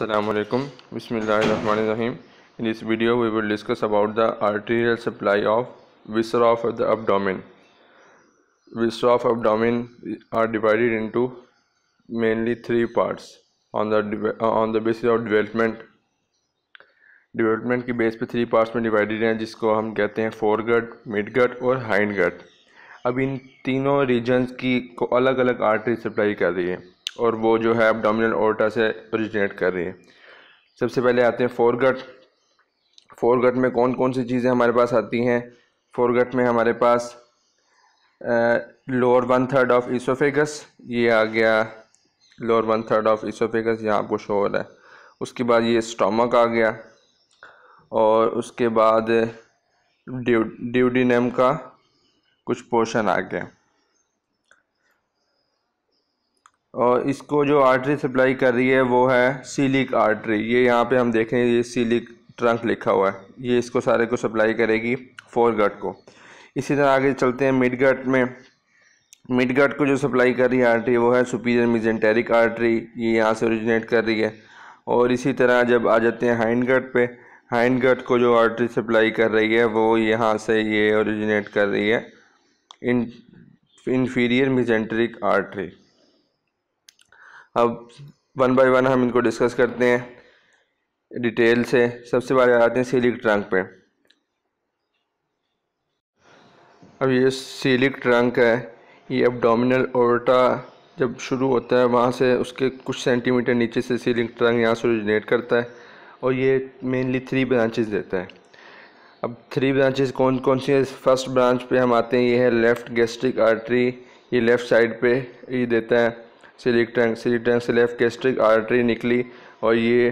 Assalamualaikum Bismillahirrahmanirrahim In this video we will discuss about the arterial supply of viscera of the abdomen Viscera of abdomen are divided into mainly three parts on the on the basis of development development की base पे three parts में divided हैं जिसको हम कहते हैं foregut midgut और hindgut अब इन तीनों रीजन्स की को अलग अलग आर्टरी सप्लाई कर रही है और वो जो है एबडामिनल ओटा से ओरिजिनेट कर रही है सबसे पहले आते हैं फोरगट फोरगट में कौन कौन सी चीज़ें हमारे पास आती हैं फोरगट में हमारे पास lower one third of oesophagus ये आ गया lower one third of oesophagus यहाँ आपको शो हो रहा है उसके बाद ये स्टोमक आ गया और उसके बाद ड्यूडिनम का कुछ पोर्शन आ गया और इसको जो आर्टरी सप्लाई कर रही है वो है सीलिक आर्टरी ये यहाँ पे हम देखें ये सीलिक ट्रंक लिखा हुआ है ये इसको सारे को सप्लाई करेगी फोर गट को इसी तरह आगे चलते हैं मिड गट में मिड गट को जो सप्लाई कर रही है आर्टरी वो है सुपीरियर मिजेंटेरिक आर्टरी ये यहाँ से ओरिजिनेट कर रही है और इसी तरह जब आ जाते हैं हाइंड गट पर हाइंड गट को जो आर्टरी सप्लाई कर रही है वो यहाँ से ये ओरिजिनेट कर रही है इन इन्फीरियर मिजेंटरिक आर्टरी अब वन बाय वन हम इनको डिस्कस करते हैं डिटेल से सबसे पहले आते हैं सीलिक ट्रंक पे अब ये सीलिक ट्रंक है ये एब्डोमिनल ओवटा जब शुरू होता है वहाँ से उसके कुछ सेंटीमीटर नीचे से सीलिंग ट्रंक यहाँ से ओरिजिनेट करता है और ये मेनली थ्री ब्रांचेस देता है अब थ्री ब्रांचेस कौन कौन सी है फर्स्ट ब्रांच पे हम आते हैं ये है लेफ़्ट गैस्ट्रिक आर्टरी ये लेफ़्ट साइड पे ये देता है सिलिक टैंक सिलिक टैंक से लेफ्ट गेस्ट्रिक आर्टरी निकली और ये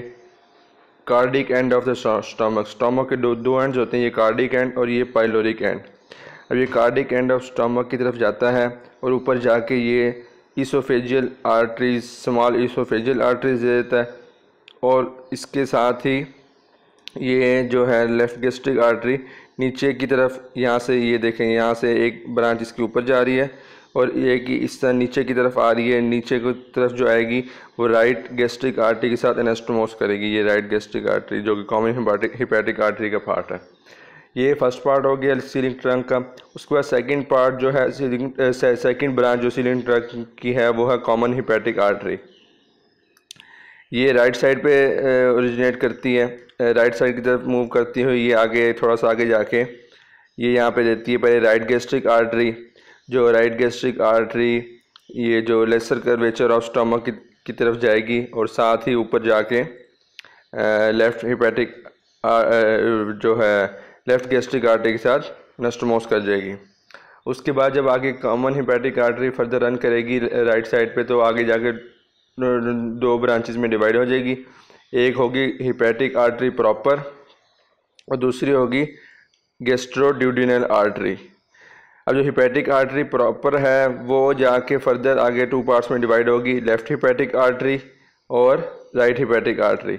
cardiac end of the stomach stomach के दो दो एंड होते हैं ये कार्डिक एंड और ये पाइलोरिक एंड अब ये कार्डिक एंड ऑफ स्टोमक की तरफ जाता है और ऊपर जाके ये oesophageal arteries small oesophageal arteries दे देता है और इसके साथ ही ये जो है लेफ़्ट गेस्ट्रिक आर्टरी नीचे की तरफ यहाँ से ये देखें यहाँ से एक ब्रांच इसके ऊपर जा रही है और ये कि इस तरह नीचे की तरफ आ रही है नीचे की तरफ जो आएगी वो राइट गैस्ट्रिक आर्टरी के साथ एनेस्टोमोस करेगी ये राइट गैस्ट्रिक आर्टरी जो कि कॉमन हिपैटिक आर्टरी का पार्ट है ये फर्स्ट पार्ट हो गया सीलिंग ट्रंक का उसके बाद सेकंड पार्ट जो है सीलिंग सेकेंड सेकंड ब्रांच जो सीलिंग ट्रंक की है वो है कॉमन हिपैटिक आर्टरी ये राइट साइड पे ओरिजिनेट करती है राइट साइड की तरफ मूव करती हुई ये आगे थोड़ा सा आगे जाके ये यहाँ पे देती है पहले राइट गैस्ट्रिक आर्टरी जो राइट गैस्ट्रिक आर्टरी ये जो लेसर कर्वेचर ऑफ स्टमक की, तरफ जाएगी और साथ ही ऊपर जाके लेफ़्ट हिपैटिक जो है लेफ़्ट गैस्ट्रिक आर्टरी के साथ नस्टमोस कर जाएगी उसके बाद जब आगे common hepatic artery further run करेगी राइट साइड पे तो आगे जाके दो ब्रांचेस में डिवाइड हो जाएगी एक होगी हिपैटिक आर्टरी प्रॉपर और दूसरी होगी गेस्ट्रोड्यूडिनल आर्टरी अब जो हिपैटिक आर्टरी प्रॉपर है वो जाके फर्दर आगे टू पार्ट्स में डिवाइड होगी लेफ़्ट हिपैटिक आर्टरी और राइट हिपैटिक आर्टरी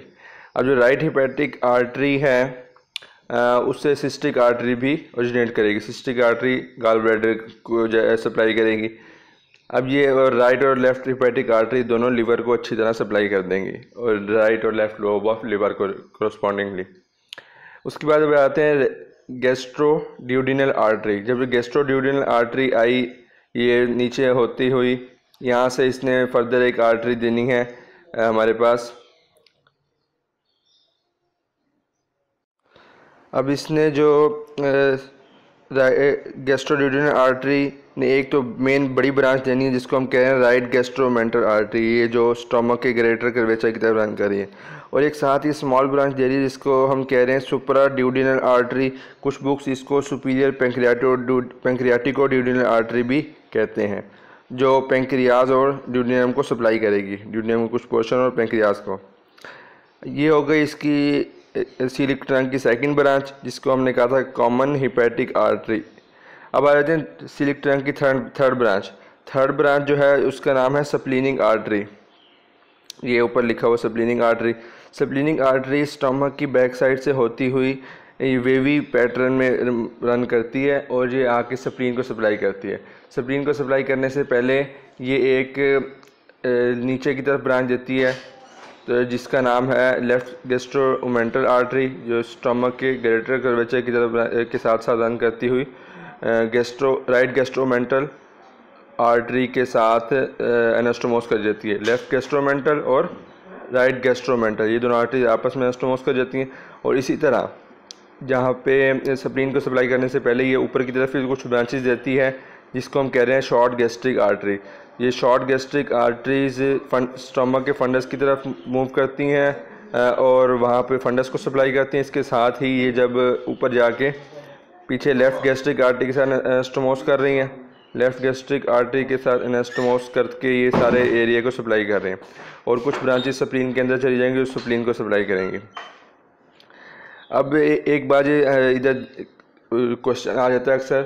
अब जो राइट हिपैटिक आर्टरी है उससे सिस्टिक आर्टरी भी ओरिजिनेट करेगी सिस्टिक आर्टरी गाल ब्लैडर को सप्लाई करेगी अब ये और राइट और लेफ्ट हिपैटिक आर्टरी दोनों लीवर को अच्छी तरह सप्लाई कर देंगी और राइट और लेफ्ट लोब ऑफ लीवर को करस्पॉन्डिंगली उसके बाद अब आते हैं ड्यूडिनल आर्टरी जब ड्यूडिनल आर्टरी आई ये नीचे होती हुई यहाँ से इसने फर्दर एक आर्टरी देनी है हमारे पास अब इसने जो ड्यूडिनल आर्टरी ने एक तो मेन बड़ी ब्रांच देनी है जिसको हम कह रहे हैं राइट गेस्ट्रोमेंटल आर्टरी ये जो स्टोमक के ग्रेटर करवेचर की तरफ रन करी है और एक साथ ही स्मॉल ब्रांच दे रही है जिसको हम कह रहे हैं सुपरा ड्यूडिनल आर्टरी कुछ बुक्स इसको superior pancreato pancreatico duodenal artery भी कहते हैं जो पेंक्रियाज और ड्यूडिनियम को सप्लाई करेगी ड्यूडिनियम को कुछ पोर्शन और पेंक्रियाज को ये हो गई इसकी सीरिक ट्रंक की सेकंड ब्रांच जिसको हमने कहा था कॉमन हिपैटिक आर्टरी अब आ जाते हैं सिलिक ट्रंक की third third branch third branch जो है उसका नाम है सप्लिनिंग आर्टरी ये ऊपर लिखा हुआ splenic artery splenic artery stomach की बैक साइड से होती हुई वेवी पैटर्न में रन करती है और ये आके स्प्रीन को सप्लाई करती है स्प्लिन को सप्लाई करने से पहले ये एक नीचे की तरफ ब्रांच देती है तो जिसका नाम है लेफ़्ट गेस्ट्रोमेंटल आर्टरी जो स्टमक के ग्रेटर कर्वेचर की तरफ के साथ साथ रन करती हुई गेस्ट्रो राइट गेस्ट्रोमेंटल आर्टरी के साथ एनास्टोमोस कर देती है लेफ़्ट गेस्ट्रोमेंटल और राइट गैस्ट्रोमेंटल ये दोनों आर्टरीज आपस में एस्टोमोस कर जाती हैं और इसी तरह जहाँ पे स्प्रीन को सप्लाई करने से पहले ये ऊपर की तरफ कुछ ब्रांचेज देती है जिसको हम कह रहे हैं शॉर्ट गैस्ट्रिक आर्टरी ये short gastric arteries fund stomach के फंडस की तरफ मूव करती हैं और वहाँ पे फंडस को सप्लाई करती हैं इसके साथ ही ये जब ऊपर जाके पीछे लेफ़्ट गैस्ट्रिक आर्टरी के साथ स्टोमोस कर रही हैं लेफ्ट गैस्ट्रिक आर्टरी के साथ एनास्टोमोस करके ये सारे एरिया को सप्लाई कर रहे हैं और कुछ ब्रांचेस सप्लिन के अंदर चली जाएंगी जो सप्लिन को सप्लाई करेंगे अब ए, एक बार ये इधर क्वेश्चन आ जाता है अक्सर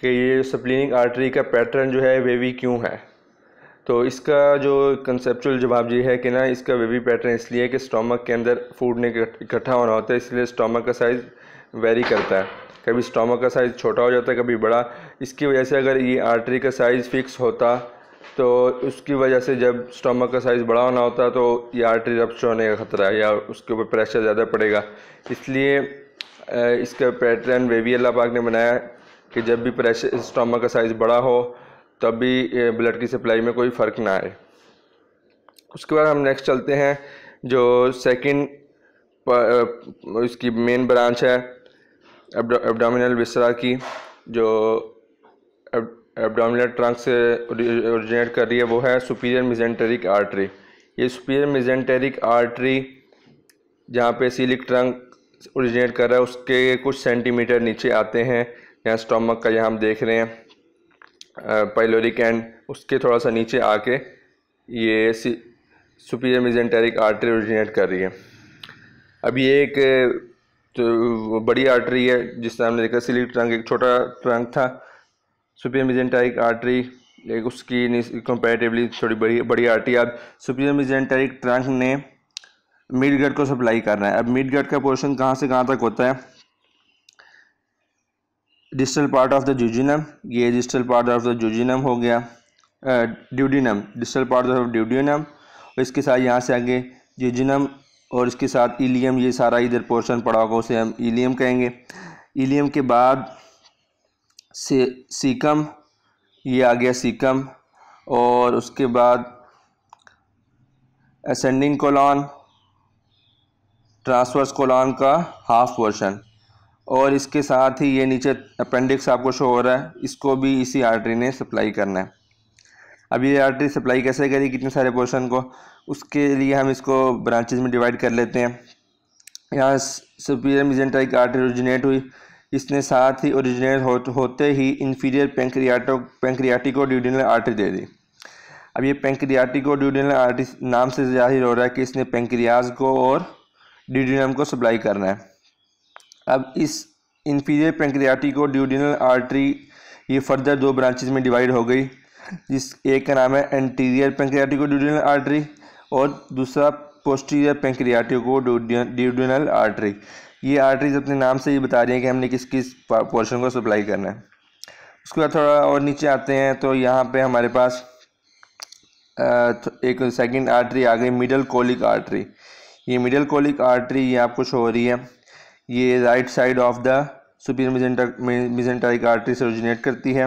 कि ये सप्लिनिक आर्टरी का पैटर्न जो है वेवी क्यों है तो इसका जो कंसेप्चुअल जवाब ये है कि ना इसका वेवी पैटर्न इसलिए कि स्टोमक के अंदर फूड ने इकट्ठा होना होता है इसलिए स्टोमक का साइज़ वेरी करता है कभी स्टोमक का साइज़ छोटा हो जाता है कभी बड़ा इसकी वजह से अगर ये आर्टरी का साइज़ फिक्स होता तो उसकी वजह से जब स्टोमक का साइज़ बड़ा होना होता तो ये आर्टरी रब्स होने का ख़तरा है या उसके ऊपर प्रेशर ज़्यादा पड़ेगा इसलिए इसका पैटर्न बेबी अल्लाह पाक ने बनाया कि जब भी प्रेशर स्टोमक का साइज़ बड़ा हो तब भी ब्लड की सप्लाई में कोई फ़र्क ना आए उसके बाद हम नेक्स्ट चलते हैं जो सेकंड इसकी मेन ब्रांच है एब्डोमिनल विसरा की जो एब्डोमिनल ट्रंक से ओरिजिनेट कर रही है वो है सुपीरियर मिजेंटेरिक आर्टरी ये सुपीरियर मिजेंटेरिक आर्टरी जहाँ पे सीलिक ट्रंक ओरिजिनेट कर रहा है उसके कुछ सेंटीमीटर नीचे आते हैं यहाँ स्टोमक का यहाँ हम देख रहे हैं पाइलोरिक एंड उसके थोड़ा सा नीचे आके ये सुपीरियर मिजेंटेरिक आर्टरी ओरिजिनेट कर रही है अभी एक तो बड़ी आर्टरी है जिस तरह हमने देखा सिली ट्रंक एक छोटा ट्रंक था सुपियर मिजेंटाइक आर्टरी एक उसकी कंपेरेटिवली थोड़ी बड़ी बड़ी आर्टरी अब सुपियर मिजेंटाइक ट्रंक ने मिड गट को सप्लाई करना है अब मिड गट का पोर्शन कहाँ से कहाँ तक होता है distal part of the jejunum ये distal part of the jejunum हो गया duodenum distal part of duodenum और इसके साथ यहाँ से आगे जूजिनम और इसके साथ इलियम ये सारा इधर पोर्शन पड़ा होगा उसे हम इलियम कहेंगे ईलियम के बाद से सीकम ये आ गया सीकम और उसके बाद असेंडिंग कोलॉन ट्रांसवर्स कोलॉन का हाफ पोर्शन और इसके साथ ही ये नीचे अपेंडिक्स आपको शो हो रहा है इसको भी इसी आर्टरी ने सप्लाई करना है अब ये आर्टरी सप्लाई कैसे करेगी कितने सारे पोर्शन को उसके लिए हम इसको ब्रांचेज में डिवाइड कर लेते हैं यहाँ सुपीरियर मिजेंटा की आर्टरी ओरिजिनेट हुई इसने साथ ही ओरिजिनेट हो, होते ही inferior pancreato pancreatico duodenal artery दे दी अब ये पेंक्रियाटिको ड्यूडिनल आर्टरी नाम से जाहिर हो रहा है कि इसने पेंक्रियाज को और ड्यूडिनम को सप्लाई करना है अब इस इन्फीरियर पेंक्रियाटिको ड्यूडिनल आर्टरी ये फर्दर दो ब्रांचेज में डिवाइड हो गई जिस एक का नाम है एंटीरियर ड्यूडिनल आर्टरी और दूसरा पोस्टीरियर पेंक्रियाटिको ड्यूडिनल आर्टरी ये आर्टरीज अपने नाम से ही बता रही है कि हमने किस किस पोर्शन को सप्लाई करना है उसके बाद थोड़ा और नीचे आते हैं तो यहाँ पे हमारे पास तो एक सेकंड आर्टरी आ गई मिडल कोलिक आर्टरी ये मिडल कोलिक आर्टरी ये आपको शो हो रही है ये right side of the superior mesenta mesenteric artery से ओरिजिनेट करती है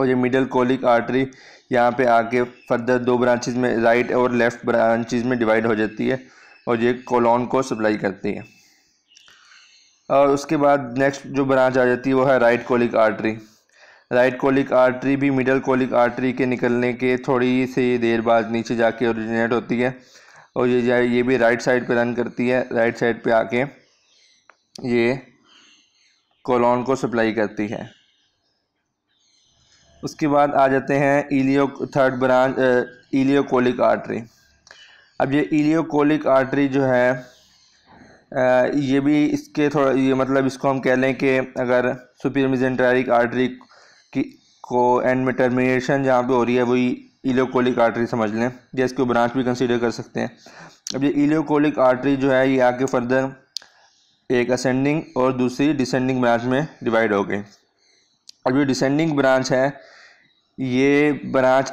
और ये मिडल कोलिक आर्टरी यहाँ पे आके फर्दर दो ब्रांचेज में राइट और लेफ़्ट ब्रांचेज में डिवाइड हो जाती है और ये कोलोन को सप्लाई करती है और उसके बाद नेक्स्ट जो ब्रांच आ जाती है वो है right colic artery right colic artery भी मिडल कोलिक आर्टरी के निकलने के थोड़ी सी देर बाद नीचे जाके ओरिजिनेट होती है और ये ये भी राइट साइड पे रन करती है राइट साइड पे आके ये कोलोन को सप्लाई करती है उसके बाद आ जाते हैं ileo third branch ileocolic artery अब ये इलियोकोलिक आर्टरी जो है आ, ये भी इसके थोड़ा ये मतलब इसको हम कह लें कि अगर सुपीर मिजेंटरिक आर्टरी की को एंड में टर्मिनेशन जहाँ पर हो रही है वही इलियोकोलिक आर्टरी समझ लें या इसको ब्रांच भी कंसिडर कर सकते हैं अब ये इलियोकोलिक आर्टरी जो है ये आगे फर्दर एक असेंडिंग और दूसरी डिसेंडिंग ब्रांच में डिवाइड हो गई और जो डिसेंडिंग ब्रांच है ये ब्रांच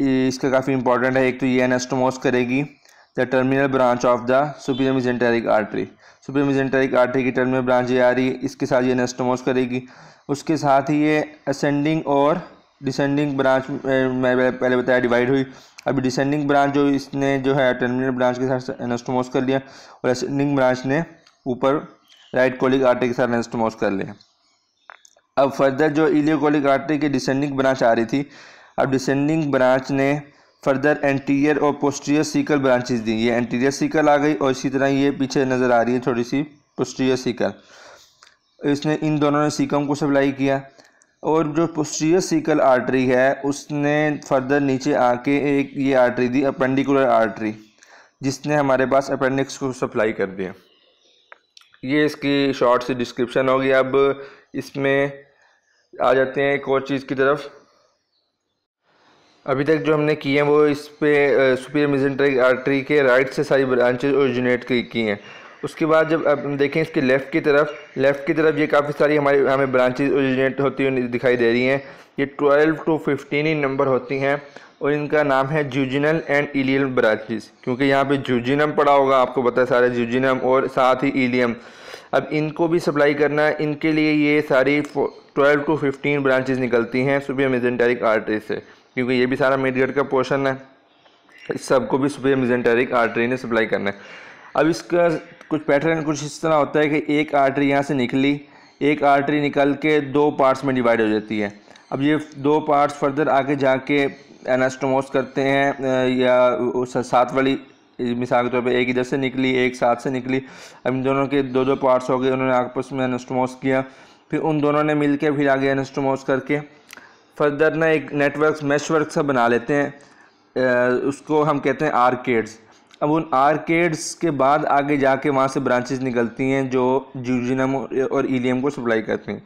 इसका काफ़ी इंपॉर्टेंट है एक तो ये एनेस्टोमोस करेगी the terminal branch of the superior mesenteric artery superior mesenteric artery की टर्मिनल ब्रांच ये आ रही है इसके साथ ये एनेस्टोमोस करेगी उसके साथ ही ये असेंडिंग और डिसेंडिंग ब्रांच मैं पहले बताया डिवाइड हुई अभी डिसेंडिंग ब्रांच जो इसने जो है टर्मिनल ब्रांच के साथ एनेस्टोमोस कर लिया और असेंडिंग ब्रांच ने ऊपर राइट कोलिक आर्टरी के साथ एनेस्टोमोस कर लिया अब फर्दर जो इलियोकोलिक आर्टरी की डिसेंडिंग ब्रांच आ रही थी अब डिसेंडिंग ब्रांच ने फर्दर एंटीरियर और पोस्टीरियर सीकल ब्रांचेस दी ये एंटीरियर सीकल आ गई और इसी तरह ये पीछे नज़र आ रही है थोड़ी सी पोस्टीरियर सीकल इसने इन दोनों ने सीकम को सप्लाई किया और जो पोस्टीरियर सीकल आर्टरी है उसने फर्दर नीचे आके एक ये आर्टरी दी अपेंडिकुलर आर्टरी जिसने हमारे पास अपेंडिक्स को सप्लाई कर दिया ये इसकी शॉर्ट सी डिस्क्रिप्शन होगी अब इसमें आ जाते हैं एक और चीज़ की तरफ अभी तक जो हमने किए हैं वो इस पर सुपीरियर मिजेंट्री आर्टरी के राइट से सारी ब्रांचेज ओरिजिनेट की हैं उसके बाद जब अब देखें इसके लेफ़्ट की तरफ लेफ़्ट की तरफ ये काफ़ी सारी हमारी हमें ब्रांचेज ओरिजिनेट होती हुई दिखाई दे रही हैं ये ट्वेल्व टू फिफ्टीन ही नंबर होती हैं और इनका नाम है जूजिनल एंड इलियल ब्रांचेज क्योंकि यहाँ पे जूजिनम पड़ा होगा आपको पता है सारे जूजिनम और साथ ही इलियम अब इनको भी सप्लाई करना इनके लिए ये सारी ट्वेल्व टू फिफ्टीन ब्रांचेज निकलती हैं सुबह मेजेंटेरिक आर्टरी से क्योंकि ये भी सारा मेडगढ़ का पोर्शन है इस सबको भी सुबह मेजेंटेरिक आर्टरी ने सप्लाई करना है अब इसका कुछ पैटर्न कुछ इस तरह होता है कि एक आर्टरी यहाँ से निकली एक आर्टरी निकल के दो पार्ट्स में डिवाइड हो जाती है अब ये दो पार्ट्स फर्दर आगे जाके एनास्टोमोस करते हैं या उस साथ वाली मिसाल के तौर पर एक इधर से निकली एक साथ से निकली अब इन दोनों के दो दो पार्ट्स हो गए उन्होंने आपस में एनास्टोमोस किया फिर उन दोनों ने मिलकर फिर आगे एनस्टोमोस करके फर्दर ना एक नेटवर्क मेशवर्क सा बना लेते हैं उसको हम कहते हैं आर्केड्स अब उन आर्केड्स के बाद आगे जाके वहाँ से ब्रांचेस निकलती हैं जो जूजिनम और ईलियम को सप्लाई करती हैं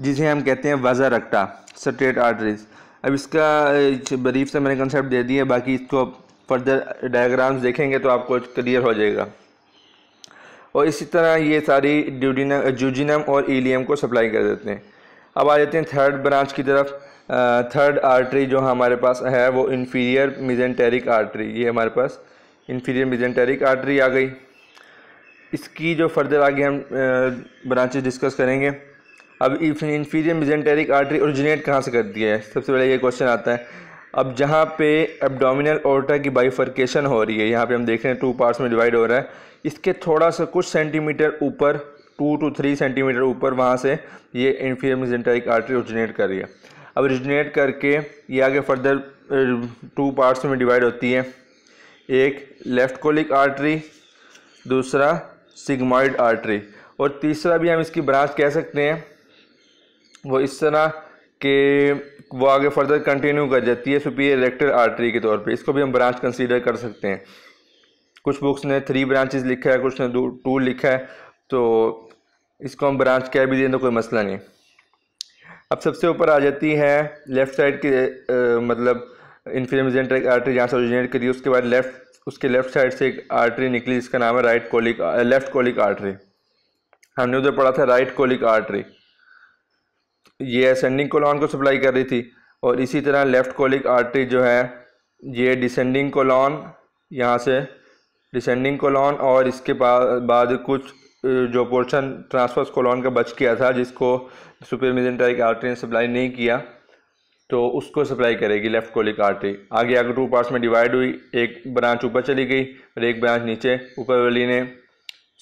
जिसे हम कहते हैं वज़ा रक्टा स्ट्रेट आर्टरीज अब इसका बरीफ से मैंने कंसेप्ट दे दिया बाकी इसको फर्दर डायग्राम्स देखेंगे तो आपको क्लियर हो जाएगा और इसी तरह ये सारी ड्यूडिनम जूजिनम और ईलियम को सप्लाई कर देते हैं अब आ जाते हैं थर्ड ब्रांच की तरफ थर्ड आर्टरी जो हमारे पास है वो इन्फीरियर मिजेंटेरिक आर्टरी ये हमारे पास इन्फीरियर मिजेंटेरिक आर्टरी आ गई इसकी जो फर्दर आगे हम ब्रांचेस डिस्कस करेंगे अब इन्फीरियर मिजेंटेरिक आर्टरी ओरिजिनेट कहाँ से करती है सबसे पहले ये क्वेश्चन आता है अब जहाँ पे एब्डोमिनल ओर्टा की बाइफर्केशन हो रही है यहाँ पे हम देख रहे हैं टू पार्ट्स में डिवाइड हो रहा है इसके थोड़ा सा कुछ सेंटीमीटर ऊपर टू टू थ्री सेंटीमीटर ऊपर वहाँ से ये इन्फीरियर मिजेंटाइक आर्टरी ओरिजिनेट कर रही है अब ओरिजिनेट करके ये आगे फर्दर टू पार्ट्स में डिवाइड होती है एक लेफ्ट कोलिक आर्टरी दूसरा सिगमाइड आर्टरी और तीसरा भी हम इसकी ब्रांच कह सकते हैं वो इस तरह के वो आगे फर्दर कंटिन्यू कर जाती है सुपीरियर इलेक्टर आर्टरी के तौर पे इसको भी हम ब्रांच कंसीडर कर सकते हैं कुछ बुक्स ने थ्री ब्रांचेज लिखा है कुछ ने टू लिखा है तो इसको हम ब्रांच कह भी दें तो कोई मसला नहीं अब सबसे ऊपर आ जाती है लेफ़्ट साइड के आ, मतलब इन्फ्लेमेजेंट आर्टरी जहाँ से ओरिजिनेट करी उसके बाद लेफ़्ट उसके लेफ़्ट साइड से एक आर्टरी निकली जिसका नाम है right colic left colic artery हमने उधर पढ़ा था राइट कोलिक आर्टरी ये असेंडिंग कोलॉन को सप्लाई कर रही थी और इसी तरह लेफ़्ट कोलिक आर्टरी जो है ये डिसेंडिंग कोलॉन यहाँ से डिसेंडिंग कोलॉन और इसके बाद कुछ जो पोर्शन ट्रांसफर्स कोलॉन का बच गया था जिसको सुपर मिजेंटाइक आर्टरी ने सप्लाई नहीं किया तो उसको सप्लाई करेगी लेफ़्ट कोलिक आर्टरी आगे आगे टू पार्ट्स में डिवाइड हुई एक ब्रांच ऊपर चली गई और एक ब्रांच नीचे ऊपर वाली ने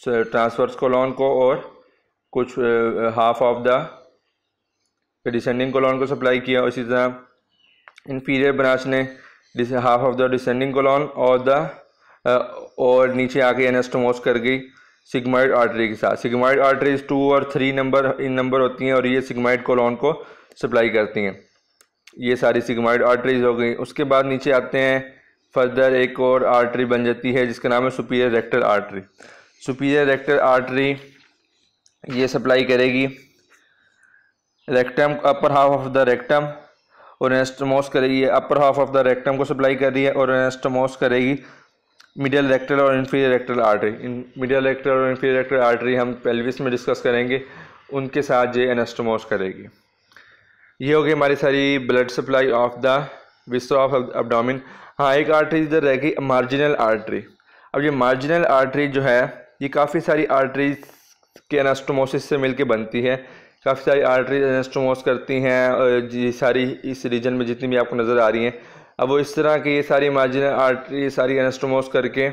ट्रांसफर्स कोलॉन को और कुछ हाफ ऑफ द फिर डिसेंडिंग कॉलॉन को सप्लाई किया इसी तरह इन्फीरियर ब्रांच ने half of the descending colon और द uh, और नीचे आके एनेस्टोमोस कर गई सिगमाइड आर्टरी के साथ सिगमाइड आर्टरीज टू और थ्री नंबर इन नंबर होती हैं और ये सिगमाइड कॉलॉन को सप्लाई करती हैं ये सारी सिगमाइड आर्टरीज हो गई उसके बाद नीचे आते हैं फर्दर एक और आर्टरी बन जाती है जिसका नाम है superior rectal artery superior rectal artery ये सप्लाई करेगी rectum upper half of the rectum और एनेस्टमोस करेगी ये upper half of the rectum को सप्लाई कर रही है और एनेस्टमोस करेगी मिडिल रेक्टल और इन्फीरियर रेक्टल आर्टरी इन मिडिल रेक्टल और इन्फीरियर रेक्टल आर्टरी हम पेल्विस में डिस्कस करेंगे उनके साथ ये एनेस्टमोस करेगी ये होगी हमारी सारी blood supply of the viscera of abdomen हाँ एक आर्टरी इधर रहेगी मार्जिनल आर्टरी अब ये मार्जिनल आर्टरी जो है ये काफ़ी सारी आर्टरीज के एनास्टोमोसिस से मिलके बनती है काफ़ी सारी आर्टरीज एनेस्टोमोस करती हैं जी सारी इस रीजन में जितनी भी आपको नज़र आ रही हैं अब वो इस तरह की ये सारी मार्जिनल आर्टरी सारी एनेस्टोमोस करके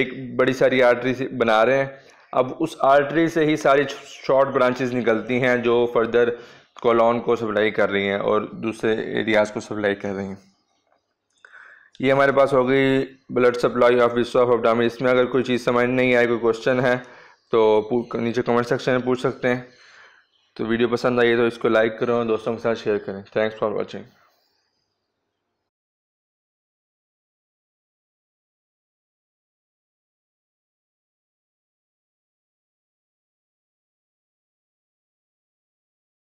एक बड़ी सारी आर्टरी बना रहे हैं अब उस आर्टरी से ही सारी शॉर्ट ब्रांचेस निकलती हैं जो फर्दर कॉलोन को सप्लाई कर रही हैं और दूसरे एरियाज़ को सप्लाई कर रही हैं ये हमारे पास हो गई blood supply of viscera of abdomen इसमें अगर कोई चीज़ समझ नहीं आई कोई क्वेश्चन है तो नीचे कमेंट सेक्शन में पूछ सकते हैं तो वीडियो पसंद आई है तो इसको लाइक करें और दोस्तों के साथ शेयर करें थैंक्स फॉर वॉचिंग